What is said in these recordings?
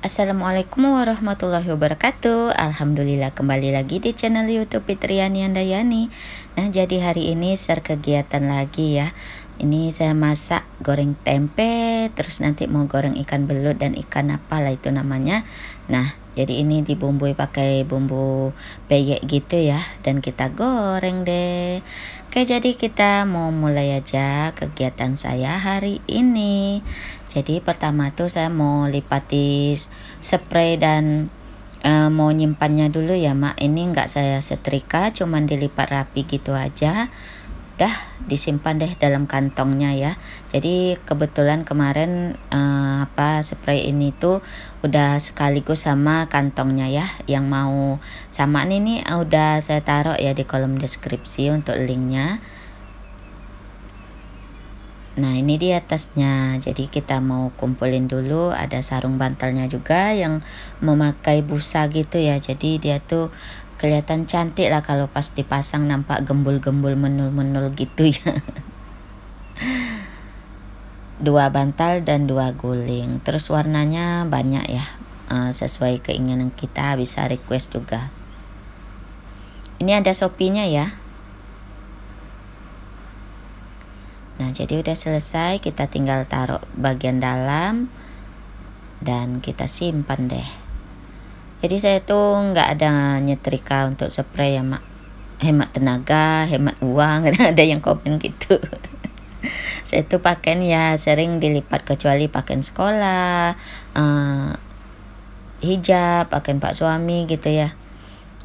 Assalamualaikum warahmatullahi wabarakatuh Alhamdulillah kembali lagi di channel youtube Fitriani Andayani Nah jadi hari ini share kegiatan lagi ya Ini saya masak goreng tempe Terus nanti mau goreng ikan belut dan ikan apalah itu namanya Nah jadi ini dibumbui pakai bumbu peyek gitu ya Dan kita goreng deh Oke jadi kita mau mulai aja kegiatan saya hari ini jadi pertama tuh saya mau lipati spray dan e, mau nyimpannya dulu ya mak ini nggak saya setrika cuman dilipat rapi gitu aja udah disimpan deh dalam kantongnya ya jadi kebetulan kemarin e, apa spray ini tuh udah sekaligus sama kantongnya ya yang mau sama ini udah saya taruh ya di kolom deskripsi untuk linknya Nah ini di atasnya jadi kita mau kumpulin dulu ada sarung bantalnya juga yang memakai busa gitu ya jadi dia tuh kelihatan cantik lah kalau pas dipasang nampak gembul-gembul menul-menul gitu ya dua bantal dan dua guling terus warnanya banyak ya eh, sesuai keinginan kita bisa request juga ini ada sopinya ya Nah, jadi udah selesai, kita tinggal taruh bagian dalam dan kita simpan deh. Jadi saya tuh nggak ada nyetrika untuk spray ya, Mak. Hemat tenaga, hemat uang, ada yang komen gitu. saya tuh pakaian ya sering dilipat kecuali pakaian sekolah, uh, hijab, pakaian pak suami gitu ya.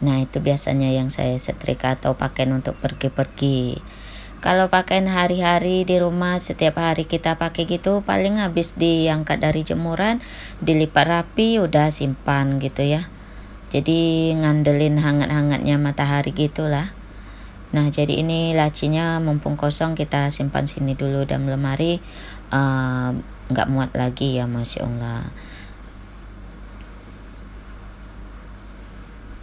Nah, itu biasanya yang saya setrika atau pakaian untuk pergi-pergi kalau pakaian hari-hari di rumah setiap hari kita pakai gitu paling habis diangkat dari jemuran dilipat rapi udah simpan gitu ya jadi ngandelin hangat-hangatnya matahari gitulah nah jadi ini lacinya mumpung kosong kita simpan sini dulu dalam lemari eh, nggak uh, muat lagi ya masih ya enggak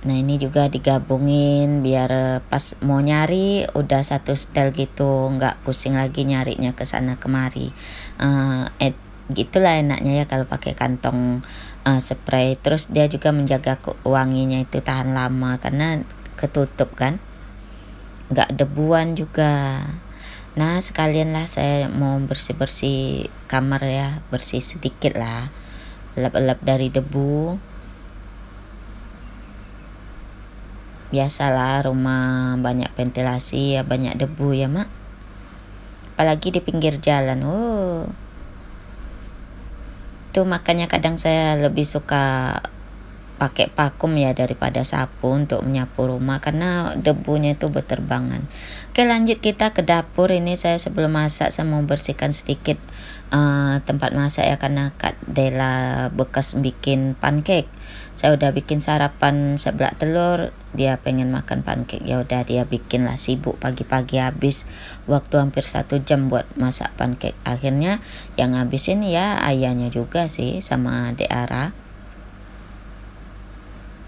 Nah ini juga digabungin biar pas mau nyari udah satu setel gitu nggak pusing lagi nyarinya ke sana kemari. Uh, eh, et, eh, gitulah enaknya ya kalau pakai kantong uh, spray. Terus dia juga menjaga wanginya itu tahan lama karena ketutup kan. Nggak debuan juga. Nah sekalian lah saya mau bersih-bersih kamar ya bersih sedikit lah lap-lap dari debu biasalah rumah banyak ventilasi ya banyak debu ya mak apalagi di pinggir jalan oh itu makanya kadang saya lebih suka pakai pakum ya daripada sapu untuk menyapu rumah karena debunya itu berterbangan oke lanjut kita ke dapur ini saya sebelum masak saya mau bersihkan sedikit Eh, tempat masak ya karena Kak Dela bekas bikin pancake. Saya udah bikin sarapan sebelah telur, dia pengen makan pancake. Ya udah dia bikin lah sibuk pagi-pagi habis waktu hampir satu jam buat masak pancake. Akhirnya yang habisin ya ayahnya juga sih sama Dek Ara.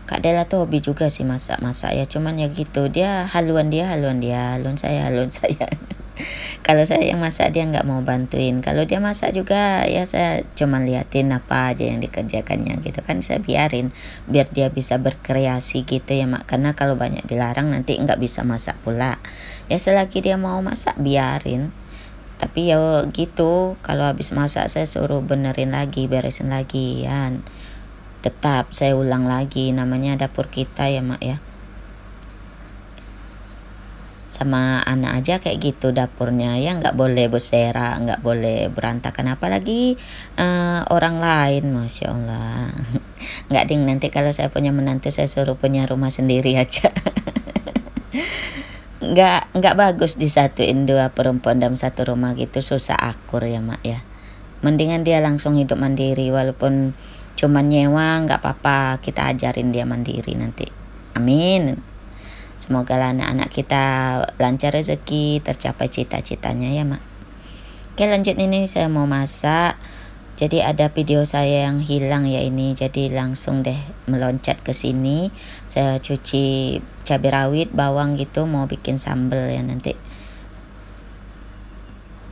Kak Dela tuh hobi juga sih masak-masak ya cuman ya gitu dia haluan dia haluan dia haluan saya haluan saya kalau saya yang masak dia nggak mau bantuin kalau dia masak juga ya saya cuma liatin apa aja yang dikerjakannya gitu kan saya biarin biar dia bisa berkreasi gitu ya mak karena kalau banyak dilarang nanti nggak bisa masak pula ya selagi dia mau masak biarin tapi ya gitu kalau habis masak saya suruh benerin lagi beresin lagi ya tetap saya ulang lagi namanya dapur kita ya mak ya sama anak aja kayak gitu dapurnya ya nggak boleh berserak nggak boleh berantakan apalagi uh, orang lain masya allah nggak ding nanti kalau saya punya menantu saya suruh punya rumah sendiri aja nggak nggak bagus disatuin dua perempuan dalam satu rumah gitu susah akur ya mak ya mendingan dia langsung hidup mandiri walaupun cuman nyewa nggak apa-apa kita ajarin dia mandiri nanti amin Semoga anak-anak kita lancar rezeki, tercapai cita-citanya ya, Mak. Oke, lanjut ini saya mau masak. Jadi ada video saya yang hilang ya ini. Jadi langsung deh meloncat ke sini. Saya cuci cabai rawit, bawang gitu mau bikin sambal ya nanti.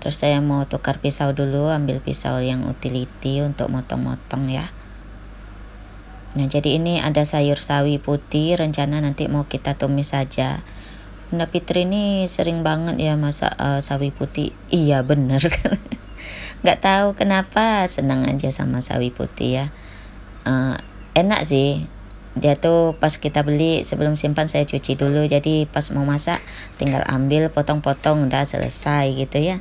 Terus saya mau tukar pisau dulu, ambil pisau yang utility untuk motong-motong ya. Nah, jadi ini ada sayur sawi putih, rencana nanti mau kita tumis saja. Bunda Fitri ini sering banget ya masak uh, sawi putih. Iya, bener kan. Nggak tahu kenapa, senang aja sama sawi putih ya. Uh, enak sih. Dia tuh pas kita beli sebelum simpan saya cuci dulu. Jadi pas mau masak tinggal ambil potong-potong udah selesai gitu ya.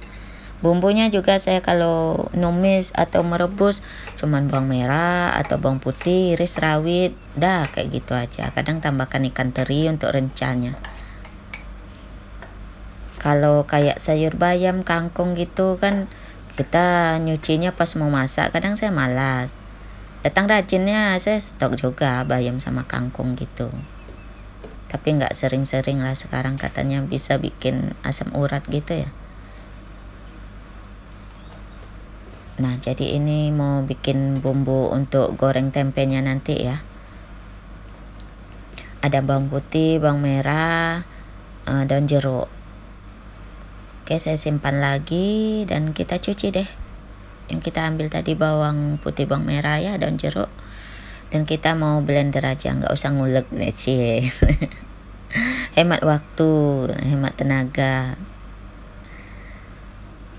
Bumbunya juga saya kalau numis atau merebus cuman bawang merah atau bawang putih, iris rawit, dah kayak gitu aja. Kadang tambahkan ikan teri untuk rencanya. Kalau kayak sayur bayam, kangkung gitu kan kita nyucinya pas mau masak kadang saya malas. Datang rajinnya saya stok juga bayam sama kangkung gitu. Tapi nggak sering-sering lah sekarang katanya bisa bikin asam urat gitu ya. Nah, jadi ini mau bikin bumbu untuk goreng tempenya nanti ya. Ada bawang putih, bawang merah, eh, daun jeruk. Oke, saya simpan lagi dan kita cuci deh. Yang kita ambil tadi bawang putih, bawang merah ya, daun jeruk. Dan kita mau blender aja, nggak usah ngulek nih, hemat waktu, hemat tenaga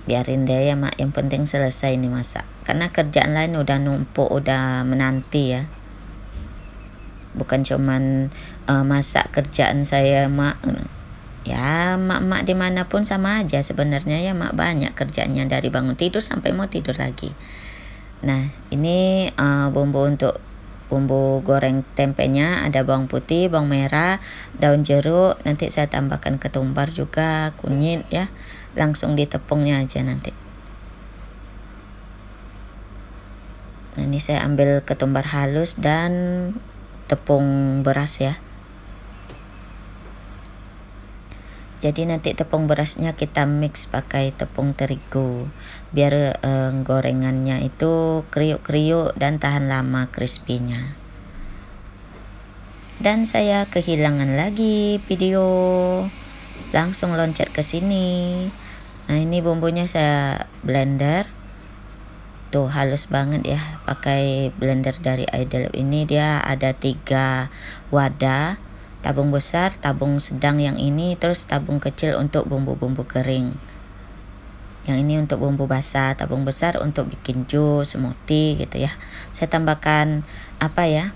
biarin deh ya mak yang penting selesai ini masak karena kerjaan lain udah numpuk udah menanti ya bukan cuman uh, masak kerjaan saya mak ya mak-mak dimanapun sama aja sebenarnya ya mak banyak kerjanya dari bangun tidur sampai mau tidur lagi nah ini uh, bumbu untuk bumbu goreng tempenya ada bawang putih, bawang merah, daun jeruk, nanti saya tambahkan ketumbar juga, kunyit ya langsung di tepungnya aja nanti nah ini saya ambil ketumbar halus dan tepung beras ya jadi nanti tepung berasnya kita mix pakai tepung terigu biar eh, gorengannya itu kriuk-kriuk dan tahan lama crispy dan saya kehilangan lagi video langsung loncat ke sini Nah ini bumbunya saya blender Tuh halus banget ya Pakai blender dari Idol ini Dia ada tiga wadah Tabung besar, tabung sedang yang ini Terus tabung kecil untuk bumbu-bumbu kering Yang ini untuk bumbu basah Tabung besar untuk bikin jus, smoothie gitu ya Saya tambahkan apa ya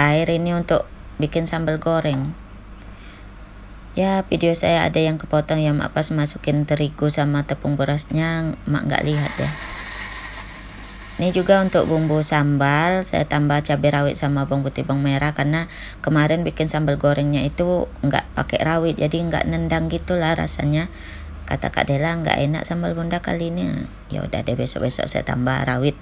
Air ini untuk bikin sambal goreng ya video saya ada yang kepotong ya mak pas masukin terigu sama tepung berasnya mak nggak lihat ya ini juga untuk bumbu sambal saya tambah cabai rawit sama bawang putih bawang merah karena kemarin bikin sambal gorengnya itu nggak pakai rawit jadi nggak nendang gitulah rasanya kata Kak Dela nggak enak sambal bunda kali ini ya udah deh besok-besok saya tambah rawit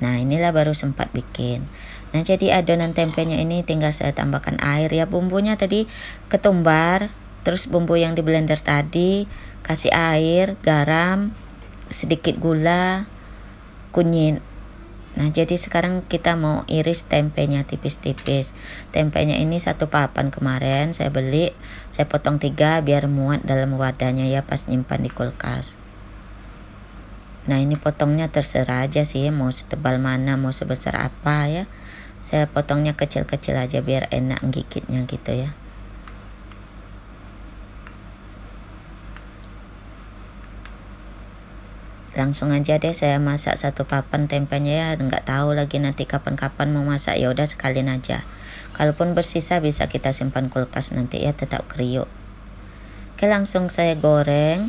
nah inilah baru sempat bikin Nah, jadi adonan tempenya ini tinggal saya tambahkan air ya. Bumbunya tadi ketumbar, terus bumbu yang di blender tadi, kasih air, garam, sedikit gula, kunyit. Nah, jadi sekarang kita mau iris tempenya tipis-tipis. Tempenya ini satu papan kemarin saya beli, saya potong tiga biar muat dalam wadahnya ya pas nyimpan di kulkas. Nah, ini potongnya terserah aja sih mau setebal mana, mau sebesar apa ya saya potongnya kecil-kecil aja biar enak gigitnya gitu ya langsung aja deh saya masak satu papan tempenya ya nggak tahu lagi nanti kapan-kapan mau masak ya udah sekalian aja kalaupun bersisa bisa kita simpan kulkas nanti ya tetap kriuk oke langsung saya goreng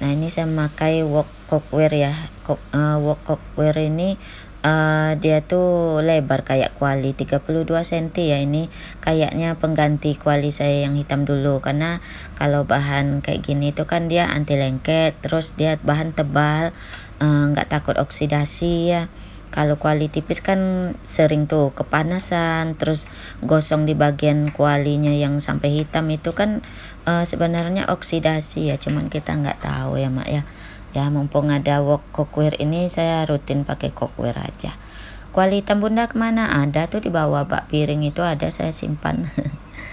nah ini saya memakai wok cookware ya eh, wok cookware ini uh, dia tuh lebar kayak kuali 32 cm ya ini kayaknya pengganti kuali saya yang hitam dulu karena kalau bahan kayak gini itu kan dia anti lengket terus dia bahan tebal eh, nggak uh, takut oksidasi ya kalau kuali tipis kan sering tuh kepanasan terus gosong di bagian kualinya yang sampai hitam itu kan uh, sebenarnya oksidasi ya cuman kita nggak tahu ya mak ya ya mumpung ada wok cookware ini saya rutin pakai cookware aja kuali hitam bunda kemana ada tuh di bawah bak piring itu ada saya simpan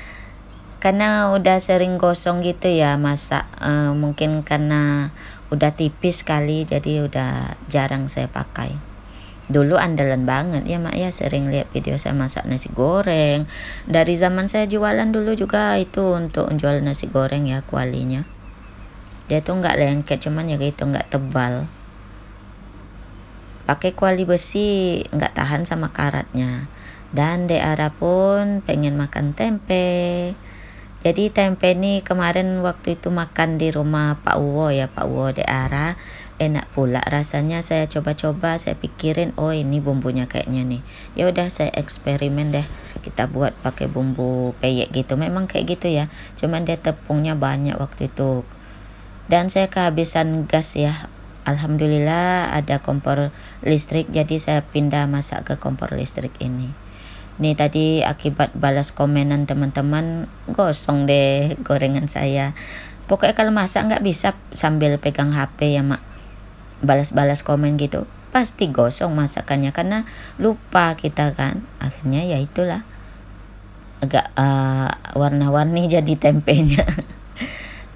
karena udah sering gosong gitu ya masak e, mungkin karena udah tipis kali jadi udah jarang saya pakai dulu andalan banget ya mak ya sering lihat video saya masak nasi goreng dari zaman saya jualan dulu juga itu untuk jual nasi goreng ya kualinya dia tuh nggak lengket cuman ya gitu nggak tebal pakai kuali besi nggak tahan sama karatnya dan Deara pun pengen makan tempe jadi tempe ini kemarin waktu itu makan di rumah Pak Uwo ya Pak Uwo Deara enak pula rasanya saya coba-coba saya pikirin oh ini bumbunya kayaknya nih ya udah saya eksperimen deh kita buat pakai bumbu peyek gitu memang kayak gitu ya cuman dia tepungnya banyak waktu itu dan saya kehabisan gas ya Alhamdulillah ada kompor listrik jadi saya pindah masak ke kompor listrik ini ini tadi akibat balas komenan teman-teman gosong deh gorengan saya pokoknya kalau masak nggak bisa sambil pegang HP ya mak balas-balas komen gitu pasti gosong masakannya karena lupa kita kan akhirnya ya itulah agak uh, warna-warni jadi tempenya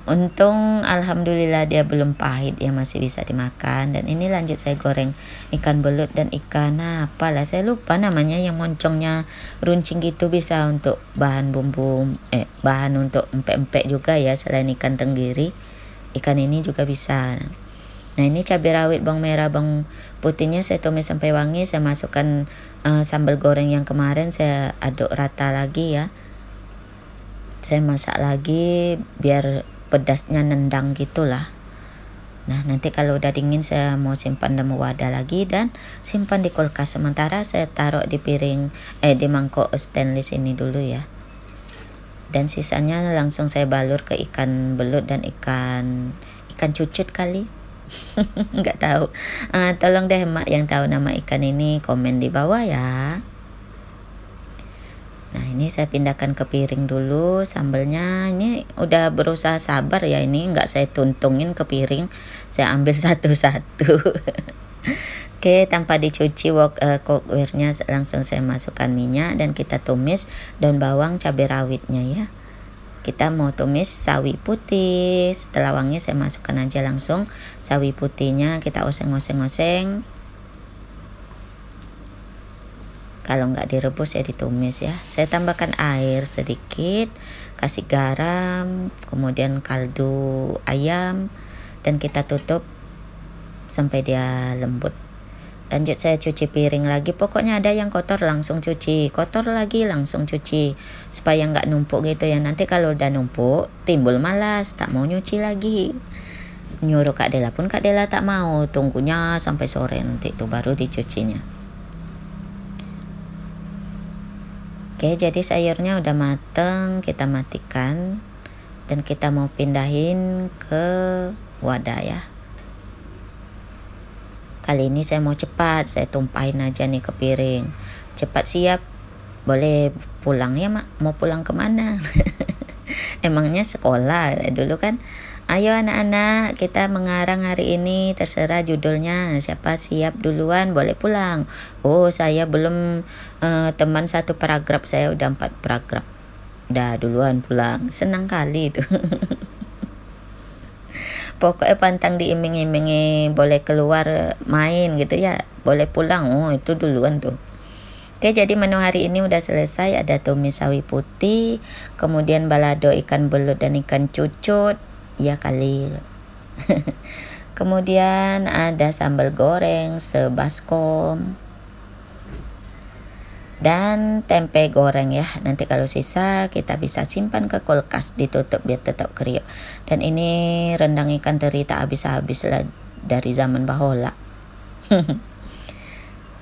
Untung alhamdulillah dia belum pahit ya masih bisa dimakan dan ini lanjut saya goreng ikan belut dan ikan apalah saya lupa namanya yang moncongnya runcing gitu bisa untuk bahan bumbu eh bahan untuk empek-empek juga ya selain ikan tenggiri ikan ini juga bisa. Nah ini cabai rawit bawang merah bawang putihnya saya tumis sampai wangi saya masukkan uh, sambal goreng yang kemarin saya aduk rata lagi ya. Saya masak lagi biar pedasnya nendang gitulah Nah, nanti kalau udah dingin saya mau simpan dalam wadah lagi dan simpan di kulkas. Sementara saya taruh di piring eh di mangkok stainless ini dulu ya. Dan sisanya langsung saya balur ke ikan belut dan ikan ikan cucut kali. Nggak tahu. Uh, tolong deh Mak yang tahu nama ikan ini komen di bawah ya. Nah ini saya pindahkan ke piring dulu sambelnya ini udah berusaha sabar ya ini nggak saya tuntungin ke piring saya ambil satu-satu Oke tanpa dicuci wok uh, eh, cookware-nya langsung saya masukkan minyak dan kita tumis daun bawang cabai rawitnya ya kita mau tumis sawi putih setelah wangi saya masukkan aja langsung sawi putihnya kita oseng-oseng-oseng kalau nggak direbus ya ditumis ya saya tambahkan air sedikit kasih garam kemudian kaldu ayam dan kita tutup sampai dia lembut lanjut saya cuci piring lagi pokoknya ada yang kotor langsung cuci kotor lagi langsung cuci supaya nggak numpuk gitu ya nanti kalau udah numpuk timbul malas tak mau nyuci lagi nyuruh Kak Dela pun Kak Dela tak mau tunggunya sampai sore nanti itu baru dicucinya Oke, jadi sayurnya udah mateng, kita matikan dan kita mau pindahin ke wadah ya. Kali ini saya mau cepat, saya tumpahin aja nih ke piring. Cepat siap, boleh pulang ya mak? Mau pulang kemana? Emangnya sekolah dulu kan Ayo anak-anak, kita mengarang hari ini terserah judulnya. Siapa siap duluan boleh pulang. Oh, saya belum uh, teman satu paragraf, saya udah empat paragraf. Udah duluan pulang. Senang kali itu. Pokoknya pantang diiming-imingi boleh keluar main gitu ya. Boleh pulang. Oh, itu duluan tuh. Oke, jadi menu hari ini udah selesai. Ada tumis sawi putih, kemudian balado ikan belut dan ikan cucut, ya kali kemudian ada sambal goreng sebaskom dan tempe goreng ya nanti kalau sisa kita bisa simpan ke kulkas ditutup biar tetap kriuk dan ini rendang ikan teri tak habis-habis lah dari zaman bahola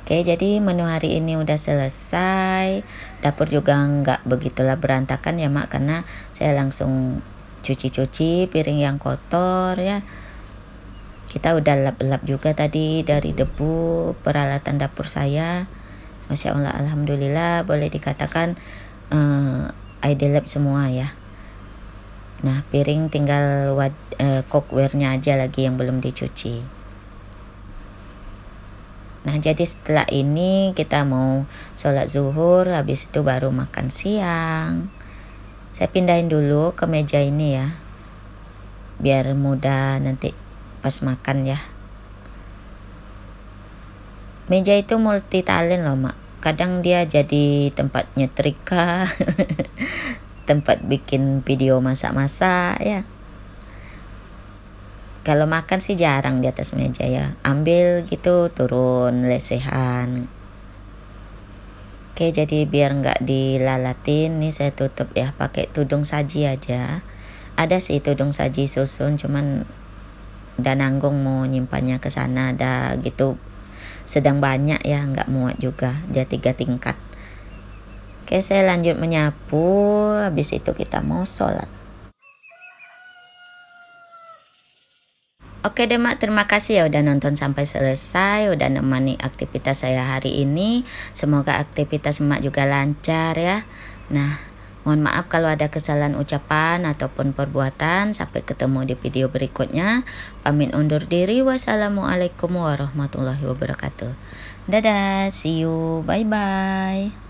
Oke jadi menu hari ini udah selesai dapur juga nggak begitulah berantakan ya mak karena saya langsung cuci-cuci piring yang kotor ya kita udah lap-lap juga tadi dari debu peralatan dapur saya Masya Allah Alhamdulillah boleh dikatakan uh, eh, ID semua ya nah piring tinggal wad, uh, cookware-nya aja lagi yang belum dicuci Nah, jadi setelah ini kita mau sholat zuhur, habis itu baru makan siang. Saya pindahin dulu ke meja ini ya. Biar mudah nanti pas makan ya. Meja itu multi talent loh, Mak. Kadang dia jadi tempat nyetrika, tempat bikin video masak-masak ya. Kalau makan sih jarang di atas meja ya. Ambil gitu turun lesehan Oke, jadi biar nggak dilalatin, nih saya tutup ya pakai tudung saji aja. Ada sih tudung saji susun, cuman dan nanggung mau nyimpannya ke sana ada gitu sedang banyak ya nggak muat juga dia tiga tingkat oke saya lanjut menyapu habis itu kita mau sholat Oke deh Mak, terima kasih ya udah nonton sampai selesai, udah nemani aktivitas saya hari ini. Semoga aktivitas Mak juga lancar ya. Nah, mohon maaf kalau ada kesalahan ucapan ataupun perbuatan. Sampai ketemu di video berikutnya. Pamit undur diri. Wassalamualaikum warahmatullahi wabarakatuh. Dadah, see you, bye-bye.